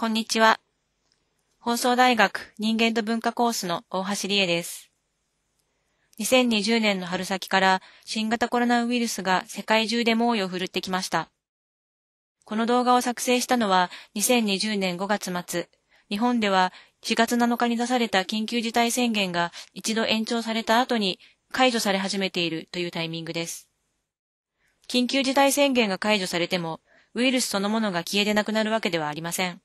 こんにちは。放送大学人間と文化コースの大橋理恵です。2020年の春先から新型コロナウイルスが世界中で猛威を振るってきました。この動画を作成したのは2020年5月末、日本では4月7日に出された緊急事態宣言が一度延長された後に解除され始めているというタイミングです。緊急事態宣言が解除されても、ウイルスそのものが消えてなくなるわけではありません。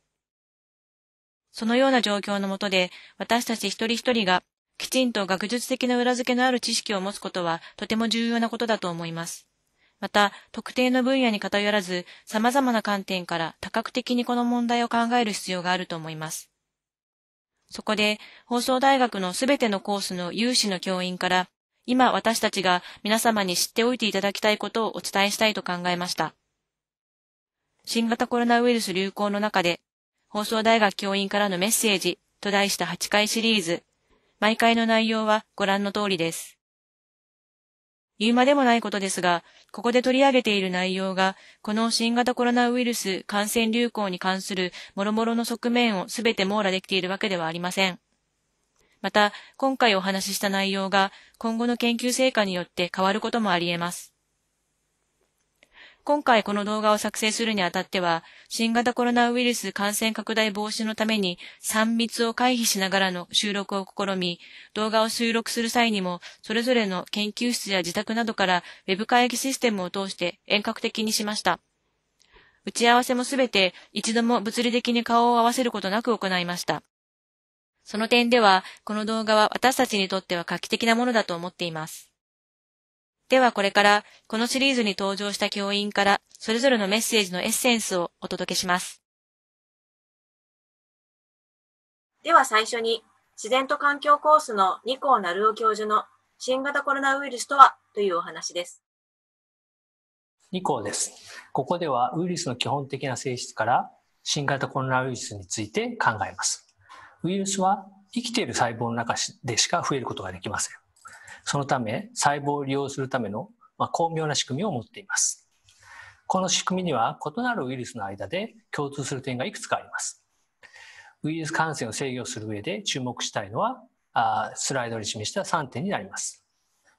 そのような状況のもとで、私たち一人一人が、きちんと学術的な裏付けのある知識を持つことは、とても重要なことだと思います。また、特定の分野に偏らず、様々な観点から多角的にこの問題を考える必要があると思います。そこで、放送大学のすべてのコースの有志の教員から、今私たちが皆様に知っておいていただきたいことをお伝えしたいと考えました。新型コロナウイルス流行の中で、放送大学教員からのメッセージと題した8回シリーズ。毎回の内容はご覧の通りです。言うまでもないことですが、ここで取り上げている内容が、この新型コロナウイルス感染流行に関する諸々の側面を全て網羅できているわけではありません。また、今回お話しした内容が今後の研究成果によって変わることもあり得ます。今回この動画を作成するにあたっては、新型コロナウイルス感染拡大防止のために3密を回避しながらの収録を試み、動画を収録する際にも、それぞれの研究室や自宅などからウェブ会議システムを通して遠隔的にしました。打ち合わせもすべて一度も物理的に顔を合わせることなく行いました。その点では、この動画は私たちにとっては画期的なものだと思っています。ではこれから、このシリーズに登場した教員から、それぞれのメッセージのエッセンスをお届けします。では最初に、自然と環境コースの二校成尾教授の新型コロナウイルスとはというお話です。二校です。ここではウイルスの基本的な性質から新型コロナウイルスについて考えます。ウイルスは生きている細胞の中でしか増えることができません。そのため細胞を利用するための、まあ、巧妙な仕組みを持っていますこの仕組みには異なるウイルスの間で共通する点がいくつかありますウイルス感染を制御する上で注目したいのはあスライドに示した3点になります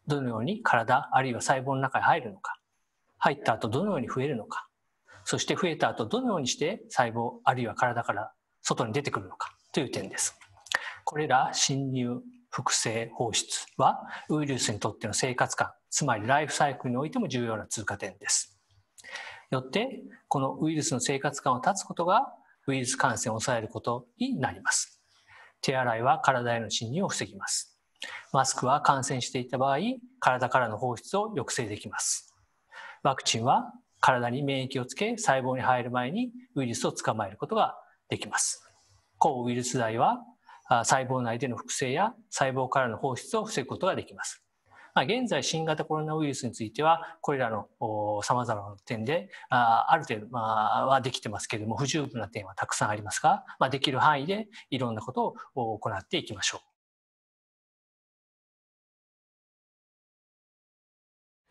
どのように体あるいは細胞の中に入るのか入った後どのように増えるのかそして増えた後どのようにして細胞あるいは体から外に出てくるのかという点ですこれら侵入複製放出はウイルスにとっての生活感つまりライフサイクルにおいても重要な通過点ですよってこのウイルスの生活感を断つことがウイルス感染を抑えることになります手洗いは体への侵入を防ぎますマスクは感染していた場合体からの放出を抑制できますワクチンは体に免疫をつけ細胞に入る前にウイルスを捕まえることができます抗ウイルス剤は細胞内での複製や細胞からの放出を防ぐことができます。まあ、現在新型コロナウイルスについてはこれらのさまざまな点であある程度、まあ、はできてますけれども不十分な点はたくさんありますが、まあ、できる範囲でいろんなことを行っていきましょ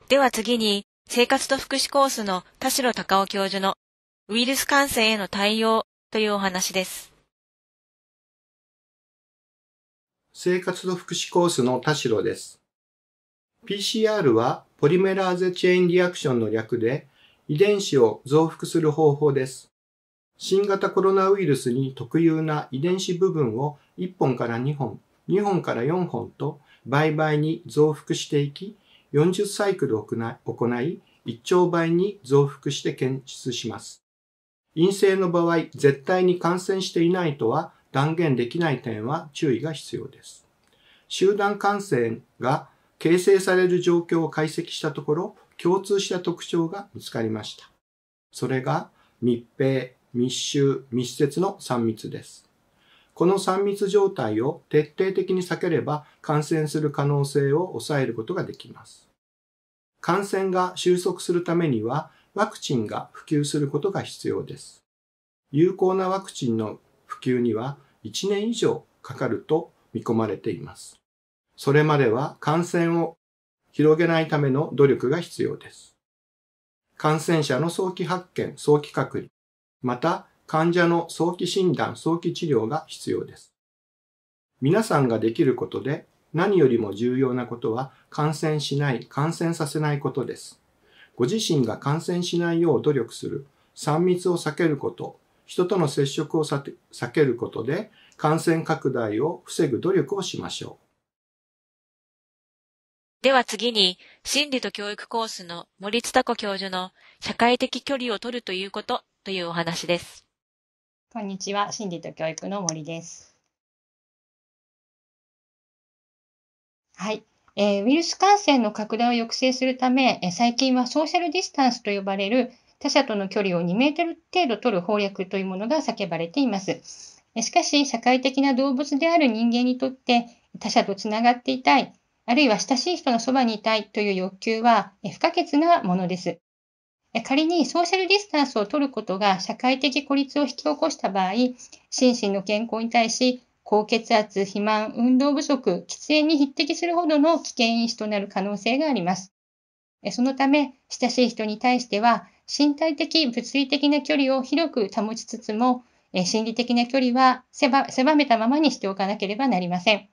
う。では次に生活と福祉コースの田代隆夫教授のウイルス感染への対応というお話です。生活と福祉コースの田代です。PCR はポリメラーゼチェーンリアクションの略で遺伝子を増幅する方法です。新型コロナウイルスに特有な遺伝子部分を1本から2本、2本から4本と倍々に増幅していき、40サイクルを行い、1兆倍に増幅して検出します。陰性の場合、絶対に感染していないとは断言できない点は注意が必要です。集団感染が形成される状況を解析したところ、共通した特徴が見つかりました。それが密閉、密集、密接の3密です。この3密状態を徹底的に避ければ感染する可能性を抑えることができます。感染が収束するためにはワクチンが普及することが必要です。有効なワクチンの普及には1年以上かかると見込まれています。それまでは感染を広げないための努力が必要です。感染者の早期発見、早期隔離、また患者の早期診断、早期治療が必要です。皆さんができることで何よりも重要なことは感染しない、感染させないことです。ご自身が感染しないよう努力する、3密を避けること、人との接触を避けることで感染拡大を防ぐ努力をしましょう。では次に、心理と教育コースの森津太子教授の社会的距離を取るということというお話です。こんにちは、心理と教育の森です。はい。えー、ウイルス感染の拡大を抑制するため、え最近はソーシャルディスタンスと呼ばれる他者との距離を2メートル程度取る法略というものが叫ばれています。しかし、社会的な動物である人間にとって、他者とつながっていたい、あるいは親しい人のそばにいたいという欲求は不可欠なものです。仮にソーシャルディスタンスを取ることが社会的孤立を引き起こした場合、心身の健康に対し、高血圧、肥満、運動不足、喫煙に匹敵するほどの危険因子となる可能性があります。そのため、親しい人に対しては、身体的、物理的な距離を広く保ちつつも、え心理的な距離は狭めたままにしておかなければなりません。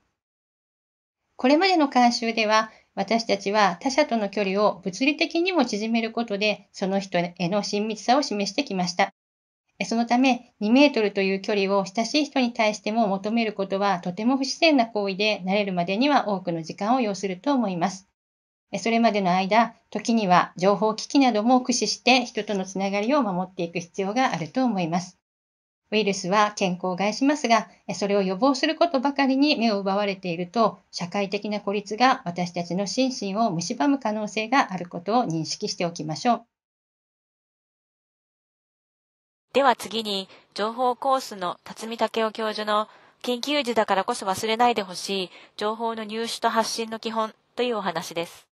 これまでの慣習では、私たちは他者との距離を物理的にも縮めることで、その人への親密さを示してきました。そのため、2メートルという距離を親しい人に対しても求めることはとても不自然な行為で、慣れるまでには多くの時間を要すると思います。それまでの間、時には情報機器なども駆使して人とのつながりを守っていく必要があると思います。ウイルスは健康を害しますが、それを予防することばかりに目を奪われていると、社会的な孤立が私たちの心身を蝕む可能性があることを認識しておきましょう。では次に、情報コースの辰巳武雄教授の緊急時だからこそ忘れないでほしい情報の入手と発信の基本というお話です。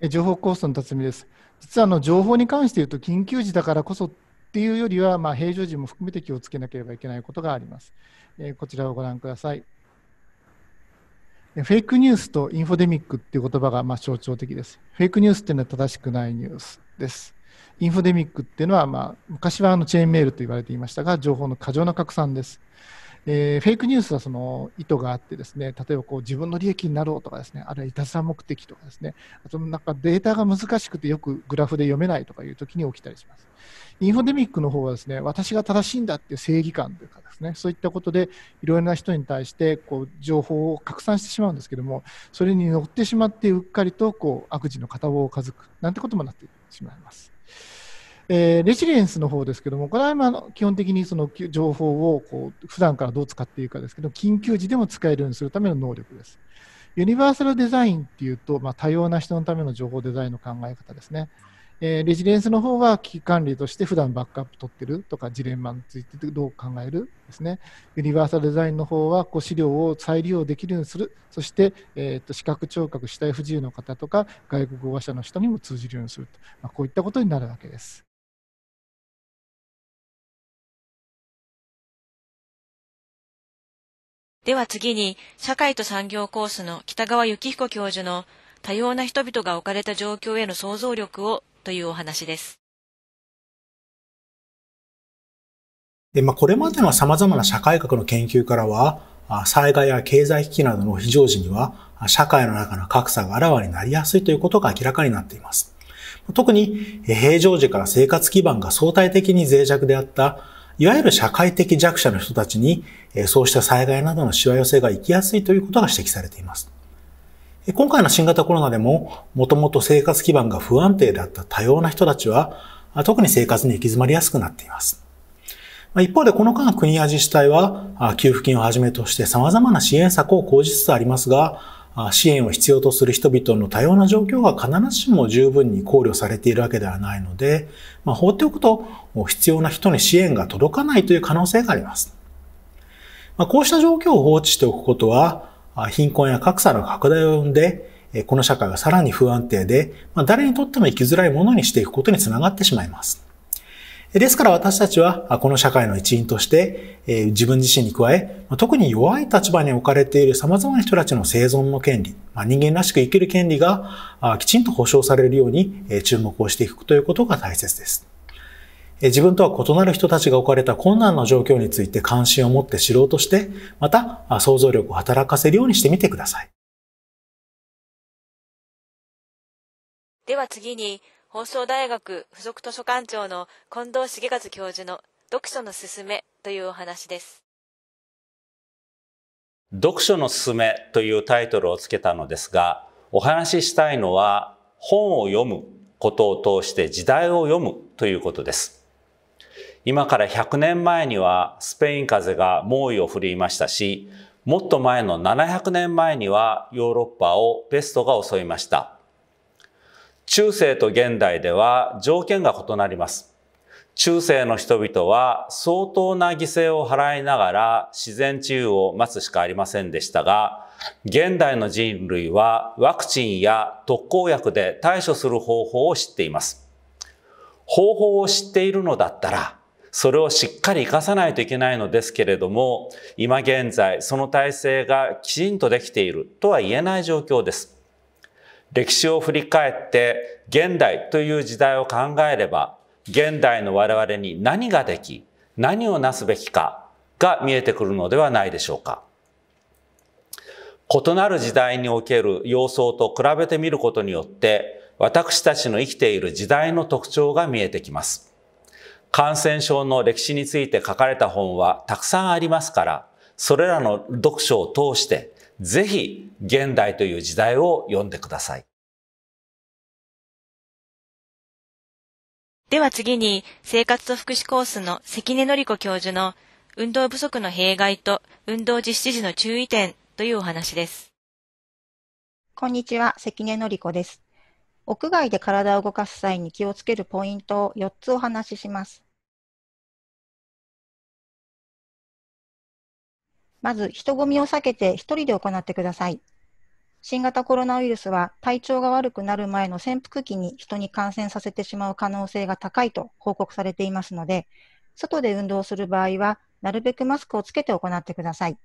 情報コースの辰巳です。実はあの情報に関して言うと、緊急時だからこそっていうよりは、まあ、平常時も含めて気をつけなければいけないことがあります。えー、こちらをご覧ください。フェイクニュースとインフォデミックっていう言葉がま象徴的です。フェイクニュースっていうのは正しくないニュースです。インフォデミックっていうのは、まあ、昔はあのチェーンメールと言われていましたが、情報の過剰な拡散です。えー、フェイクニュースはその意図があってですね例えばこう自分の利益になろうとかですねあるいはいたずら目的とかですねあとなんかデータが難しくてよくグラフで読めないとかいう時に起きたりしますインフォデミックの方はですね私が正しいんだっていう正義感というかですねそういったことでいろいろな人に対してこう情報を拡散してしまうんですけどもそれに乗ってしまってうっかりとこう悪事の片棒をかずくなんてこともなってしまいます。えー、レジリエンスの方ですけども、これは今基本的にその情報をこう普段からどう使っているかですけど、緊急時でも使えるようにするための能力です。ユニバーサルデザインっていうと、まあ、多様な人のための情報デザインの考え方ですね。えー、レジリエンスの方は危機管理として普段バックアップ取ってるとかジレンマについてどう考えるですね。ユニバーサルデザインの方はこう資料を再利用できるようにする。そして、えーと、視覚聴覚主体不自由の方とか外国語話者の人にも通じるようにすると。まあ、こういったことになるわけです。では次に、社会と産業コースの北川幸彦教授の多様な人々が置かれた状況への想像力をというお話です。でまあ、これまでの様々な社会学の研究からは、災害や経済危機などの非常時には、社会の中の格差があらわになりやすいということが明らかになっています。特に、平常時から生活基盤が相対的に脆弱であったいわゆる社会的弱者の人たちに、そうした災害などのしわ寄せが行きやすいということが指摘されています。今回の新型コロナでも、もともと生活基盤が不安定だった多様な人たちは、特に生活に行き詰まりやすくなっています。一方でこの間国や自治体は給付金をはじめとして様々な支援策を講じつつありますが、支援を必要とする人々の多様な状況が必ずしも十分に考慮されているわけではないので、まあ、放っておくと必要な人に支援が届かないという可能性があります。まあ、こうした状況を放置しておくことは、貧困や格差の拡大を生んで、この社会はさらに不安定で、まあ、誰にとっても生きづらいものにしていくことにつながってしまいます。ですから私たちは、この社会の一員として、自分自身に加え、特に弱い立場に置かれている様々な人たちの生存の権利、人間らしく生きる権利がきちんと保障されるように注目をしていくということが大切です。自分とは異なる人たちが置かれた困難な状況について関心を持って知ろうとして、また想像力を働かせるようにしてみてください。では次に、放送大学附属図書館長の近藤重和教授の読書のすすめというお話です。読書のすすめというタイトルをつけたのですが、お話ししたいのは本を読むことを通して時代を読むということです。今から100年前にはスペイン風邪が猛威を振るいましたし、もっと前の700年前にはヨーロッパをペストが襲いました。中世と現代では条件が異なります。中世の人々は相当な犠牲を払いながら自然治癒を待つしかありませんでしたが、現代の人類はワクチンや特効薬で対処する方法を知っています。方法を知っているのだったら、それをしっかり活かさないといけないのですけれども、今現在その体制がきちんとできているとは言えない状況です。歴史を振り返って現代という時代を考えれば現代の我々に何ができ何をなすべきかが見えてくるのではないでしょうか異なる時代における様相と比べてみることによって私たちの生きている時代の特徴が見えてきます感染症の歴史について書かれた本はたくさんありますからそれらの読書を通してぜひ現代という時代を読んでください。では次に、生活と福祉コースの関根典子教授の運動不足の弊害と運動実施時の注意点というお話です。こんにちは、関根典子です。屋外で体を動かす際に気をつけるポイントを4つお話しします。まず人混みを避けて1人で行ってください。新型コロナウイルスは体調が悪くなる前の潜伏期に人に感染させてしまう可能性が高いと報告されていますので、外で運動する場合は、なるべくマスクをつけて行ってください。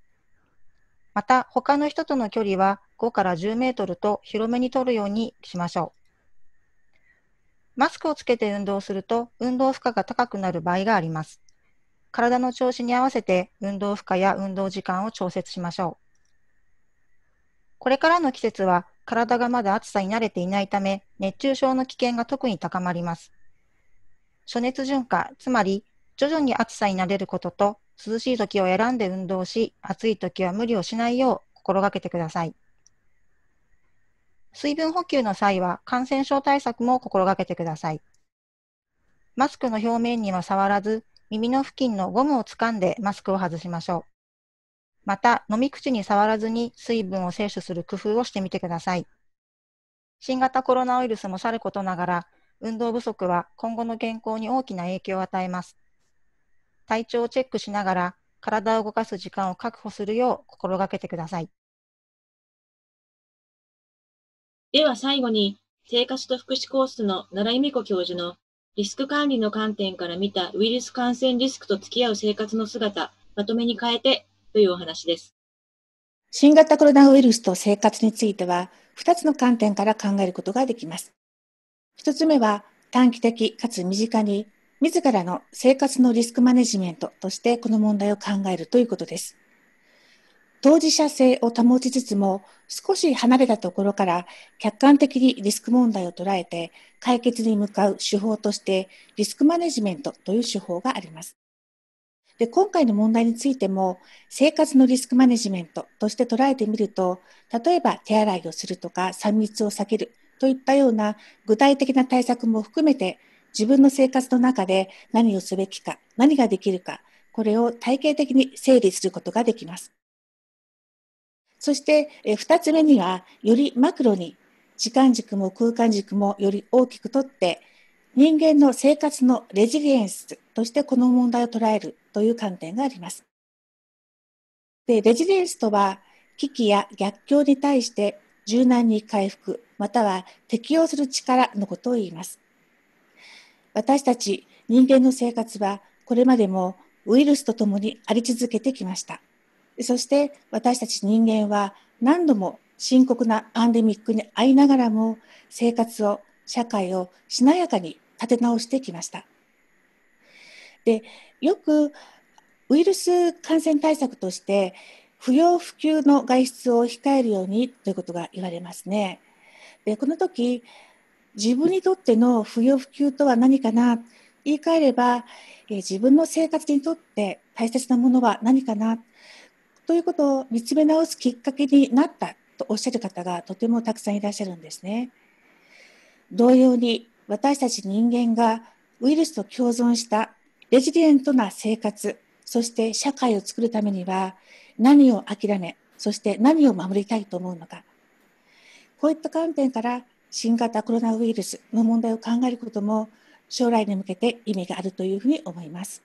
また、他の人との距離は5から10メートルと広めに取るようにしましょう。マスクをつけて運動すると運動負荷が高くなる場合があります。体の調子に合わせて運動負荷や運動時間を調節しましょう。これからの季節は体がまだ暑さに慣れていないため、熱中症の危険が特に高まります。暑熱順化、つまり徐々に暑さに慣れることと、涼しい時を選んで運動し、暑い時は無理をしないよう心がけてください。水分補給の際は感染症対策も心がけてください。マスクの表面には触らず、耳の付近のゴムを掴んでマスクを外しましょう。また、飲み口に触らずに水分を摂取する工夫をしてみてください。新型コロナウイルスもさることながら、運動不足は今後の健康に大きな影響を与えます。体調をチェックしながら、体を動かす時間を確保するよう心がけてください。では最後に、生活と福祉コースの奈良由美子教授のリスク管理の観点から見たウイルス感染リスクと付き合う生活の姿、まとめに変えてというお話です。新型コロナウイルスと生活については、2つの観点から考えることができます。1つ目は、短期的かつ身近に、自らの生活のリスクマネジメントとしてこの問題を考えるということです。当事者性を保ちつつも、少し離れたところから客観的にリスク問題を捉えて解決に向かう手法としてリスクマネジメントという手法があります。で今回の問題についても生活のリスクマネジメントとして捉えてみると例えば手洗いをするとか3密を避けるといったような具体的な対策も含めて自分の生活の中で何をすべきか何ができるかこれを体系的に整理することができます。そして、2つ目には、よりマクロに、時間軸も空間軸もより大きくとって、人間の生活のレジリエンスとしてこの問題を捉えるという観点があります。で、レジリエンスとは、危機や逆境に対して柔軟に回復、または適応する力のことを言います。私たち人間の生活はこれまでもウイルスとともにあり続けてきました。そして私たち人間は何度も深刻なパンデミックに遭いながらも生活を社会をしなやかに立て直してきました。でよくウイルス感染対策として不要不急の外出を控えるようにということが言われますね。でこの時自分にとっての不要不急とは何かな言い換えれば、え自分の生活にとって大切なものは何かなということを見つめ直すきっかけになったとおっしゃる方がとてもたくさんいらっしゃるんですね。同様に私たち人間がウイルスと共存したレジリエントな生活そして社会を作るためには何を諦めそして何を守りたいと思うのかこういった観点から新型コロナウイルスの問題を考えることも将来に向けて意味があるというふうに思います。